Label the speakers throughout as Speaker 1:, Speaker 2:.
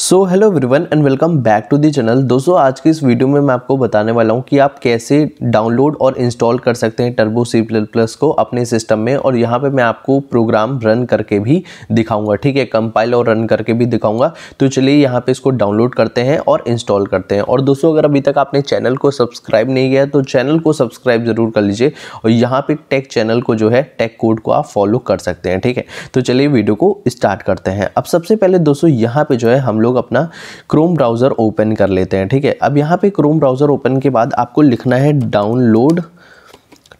Speaker 1: so hello everyone and welcome back to the channel दोस्तों आज की इस वीडियो में मैं आपको बताने वाला हूँ कि आप कैसे डाउनलोड और इंस्टॉल कर सकते हैं टर्बो सी प्लस को अपने सिस्टम में और यहाँ पे मैं आपको प्रोग्राम रन करके भी दिखाऊंगा ठीक है कंपाइल और रन करके भी दिखाऊंगा तो चलिए यहाँ पे इसको डाउनलोड करते हैं और इंस्टॉल करते हैं और दोस्तों अगर अभी तक आपने चैनल को सब्सक्राइब नहीं किया तो चैनल को सब्सक्राइब ज़रूर कर लीजिए और यहाँ पर टेक चैनल को जो है टेक कोड को आप फॉलो कर सकते हैं ठीक है तो चलिए वीडियो को स्टार्ट करते हैं अब सबसे पहले दोस्तों यहाँ पर जो है हम लोग लोग अपना क्रोम ब्राउज़र ओपन कर लेते हैं ठीक है अब यहाँ पे क्रोम ब्राउज़र ओपन के बाद आपको लिखना है डाउनलोड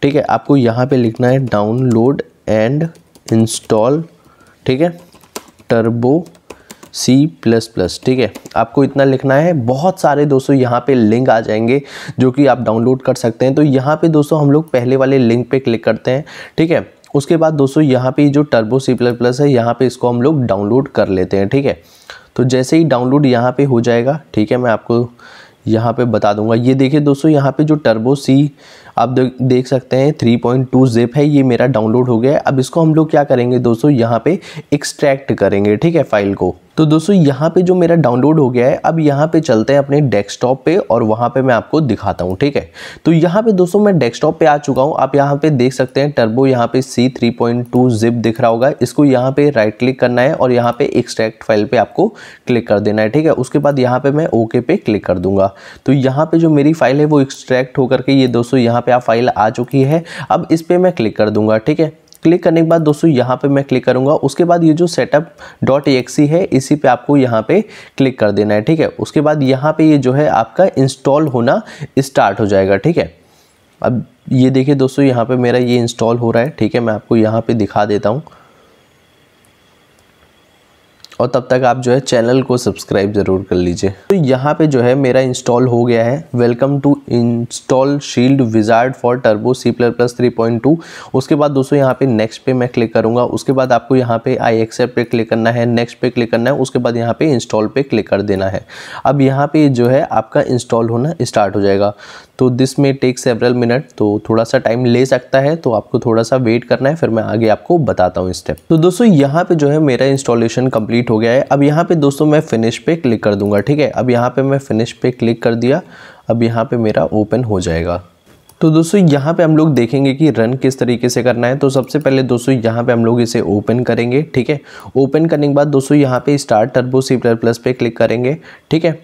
Speaker 1: ठीक है आपको यहाँ पे लिखना है डाउनलोड एंड इंस्टॉल ठीक है टर्बो C++ ठीक है आपको इतना लिखना है बहुत सारे दोस्तों यहाँ पे लिंक आ जाएंगे जो कि आप डाउनलोड कर सकते हैं तो यहाँ पे दोस्तों हम लोग पहले वाले लिंक पे क्लिक करते हैं ठीक है उसके बाद दोस्तों यहाँ पे जो टर्बो C++ है यहाँ पे इसको हम लोग डाउनलोड कर लेते हैं ठीक है तो जैसे ही डाउनलोड यहाँ पे हो जाएगा ठीक है मैं आपको यहाँ पे बता दूंगा ये देखिए दोस्तों यहाँ पे जो टर्बो सी आप देख सकते हैं 3.2 पॉइंट जेप है ये मेरा डाउनलोड हो गया है अब इसको हम लोग क्या करेंगे दोस्तों यहाँ पे एक्सट्रैक्ट करेंगे ठीक है फाइल को तो दोस्तों यहाँ पे जो मेरा डाउनलोड हो गया है अब यहाँ पे चलते हैं अपने डेस्कटॉप पे और वहाँ पे मैं आपको दिखाता हूँ ठीक है तो यहाँ पे दोस्तों मैं डेस्कटॉप पे आ चुका हूँ आप यहाँ पे देख सकते हैं टर्बो यहाँ पे C three point two zip दिख रहा होगा इसको यहाँ पे राइट क्लिक करना है और यहाँ पे एक्सट्रैक्ट फाइल पर आपको क्लिक कर देना है ठीक है उसके बाद यहाँ पर मैं ओके पे क्लिक कर दूंगा तो यहाँ पर जो मेरी फाइल है वो एक्सट्रैक्ट होकर के ये दोस्तों यहाँ पर आप फाइल आ चुकी है अब इस पर मैं क्लिक कर दूंगा ठीक है क्लिक करने के बाद दोस्तों यहाँ पे मैं क्लिक करूँगा उसके बाद ये जो सेटअप डॉट एक्सी है इसी पे आपको यहाँ पे क्लिक कर देना है ठीक है उसके बाद यहाँ पे ये जो है आपका इंस्टॉल होना स्टार्ट हो जाएगा ठीक है अब ये देखिए दोस्तों यहाँ पे मेरा ये इंस्टॉल हो रहा है ठीक है मैं आपको यहाँ पे दिखा देता हूँ और तब तक आप जो है चैनल को सब्सक्राइब ज़रूर कर लीजिए तो यहाँ पे जो है मेरा इंस्टॉल हो गया है welcome to install shield wizard for turbo C प्लर प्लस थ्री पॉइंट टू उसके बाद दोस्तों यहाँ पे नेक्स्ट पे मैं क्लिक करूँगा उसके बाद आपको यहाँ पे आई एक्सेप्ट पे क्लिक करना है नेक्स्ट पे क्लिक करना है उसके बाद यहाँ पे इंस्टॉल पे क्लिक कर देना है अब यहाँ पे जो है आपका इंस्टॉल होना स्टार्ट हो जाएगा तो दिस में टेक सेवरल मिनट तो थोड़ा सा टाइम ले सकता है तो आपको थोड़ा सा वेट करना है फिर मैं आगे आपको बताता हूँ स्टेप तो दोस्तों यहाँ पे जो है मेरा इंस्टॉलेशन कंप्लीट हो गया है अब यहाँ पे दोस्तों मैं फिनिश पे क्लिक कर दूंगा ठीक है अब यहाँ पे मैं फिनिश पे क्लिक कर दिया अब यहाँ पे मेरा ओपन हो जाएगा तो दोस्तों यहाँ पे हम लोग देखेंगे कि रन किस तरीके से करना है तो सबसे पहले दोस्तों यहाँ पे हम लोग इसे ओपन करेंगे ठीक है ओपन करने के बाद दोस्तों यहाँ पे स्टार्ट टर्बो सी प्लस पे क्लिक करेंगे ठीक है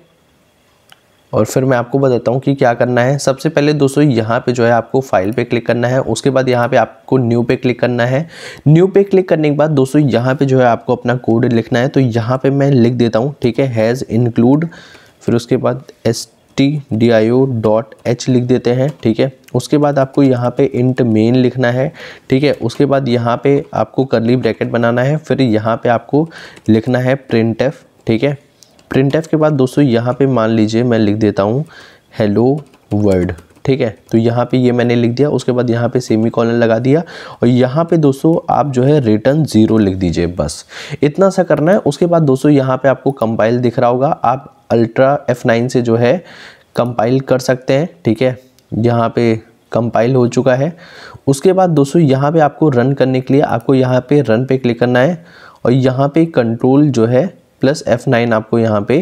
Speaker 1: और फिर मैं आपको बताता हूँ कि क्या करना है सबसे पहले दोस्तों यहाँ पे जो है आपको फाइल पे क्लिक करना है उसके बाद यहाँ पे आपको न्यू पे क्लिक करना है न्यू पे क्लिक करने के बाद दोस्तों यहाँ पे जो है आपको अपना कोड लिखना है तो यहाँ पे मैं लिख देता हूँ ठीक है हैज़ इंक्लूड फिर उसके बाद S T D I O dot H लिख देते हैं ठीक है उसके बाद आपको यहाँ पे इंट मेन लिखना है ठीक है उसके बाद यहाँ पे आपको करली ब्रैकेट बनाना है फिर यहाँ पे आपको लिखना है प्रिंट एफ ठीक है प्रिंट एफ के बाद दोस्तों यहाँ पे मान लीजिए मैं लिख देता हूँ हेलो वर्ड ठीक है तो यहाँ पे ये मैंने लिख दिया उसके बाद यहाँ पे सेमी कॉलन लगा दिया और यहाँ पे दोस्तों आप जो है रिटर्न ज़ीरो लिख दीजिए बस इतना सा करना है उसके बाद दोस्तों यहाँ पे आपको कंपाइल दिख रहा होगा आप अल्ट्रा एफ नाइन से जो है कंपाइल कर सकते हैं ठीक है यहाँ पे कंपाइल हो चुका है उसके बाद दोस्तों यहाँ पे आपको रन करने के लिए आपको यहाँ पे रन पे क्लिक करना है और यहाँ पे कंट्रोल जो है प्लस एफ नाइन आपको यहाँ पे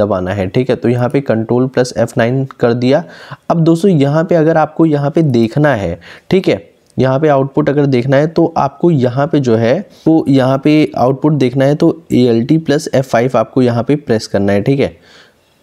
Speaker 1: दबाना है ठीक है तो यहाँ पे कंट्रोल प्लस एफ नाइन कर दिया अब दोस्तों यहाँ पे अगर आपको यहाँ पे देखना है ठीक है यहाँ पे आउटपुट अगर देखना है तो आपको यहाँ पे जो है तो यहाँ पे आउटपुट देखना है तो A L T plus F five आपको यहाँ पे प्रेस करना है ठीक है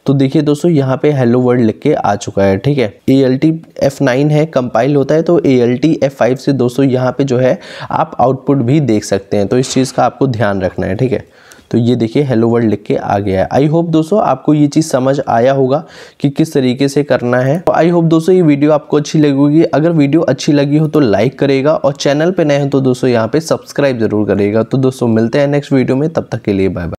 Speaker 1: तो देखिए दोस्तों यहाँ पे हेलो वर्ल्ड लिख के आ चुका है ठीक है A L T F nine है कंपाइल होता है तो A L T F five से दोस्तों यहाँ पे जो है आप आउटपुट भी देख सकते हैं तो इस चीज़ का आपको ध्यान रखना है ठीक है तो ये देखिए हेलो वर्ल्ड लिख के आ गया है आई होप दोस्तों आपको ये चीज़ समझ आया होगा कि किस तरीके से करना है तो आई होप दोस्तों ये वीडियो आपको अच्छी लगेगी अगर वीडियो अच्छी लगी हो तो लाइक करेगा और चैनल पे नए हो तो दोस्तों यहाँ पे सब्सक्राइब जरूर करेगा तो दोस्तों मिलते हैं नेक्स्ट वीडियो में तब तक के लिए बाय बाय